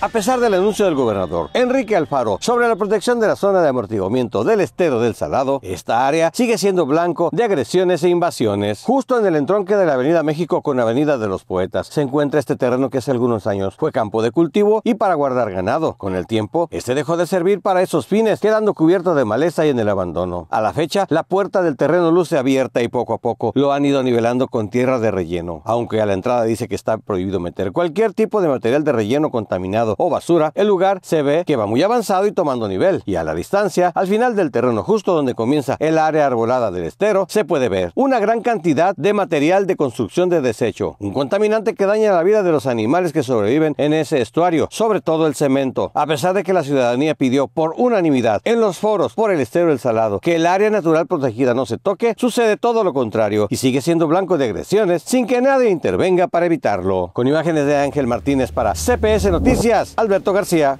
A pesar del anuncio del gobernador Enrique Alfaro sobre la protección de la zona de amortiguamiento del estero del Salado, esta área sigue siendo blanco de agresiones e invasiones. Justo en el entronque de la Avenida México con Avenida de los Poetas se encuentra este terreno que hace algunos años fue campo de cultivo y para guardar ganado. Con el tiempo, este dejó de servir para esos fines, quedando cubierto de maleza y en el abandono. A la fecha, la puerta del terreno luce abierta y poco a poco lo han ido nivelando con tierra de relleno, aunque a la entrada dice que está prohibido meter cualquier tipo de material de relleno contaminado o basura, el lugar se ve que va muy avanzado y tomando nivel, y a la distancia, al final del terreno justo donde comienza el área arbolada del estero, se puede ver una gran cantidad de material de construcción de desecho, un contaminante que daña la vida de los animales que sobreviven en ese estuario, sobre todo el cemento, a pesar de que la ciudadanía pidió por unanimidad en los foros por el estero del Salado que el área natural protegida no se toque, sucede todo lo contrario y sigue siendo blanco de agresiones sin que nadie intervenga para evitarlo. Con imágenes de Ángel Martínez para CPS Noticias, Alberto García.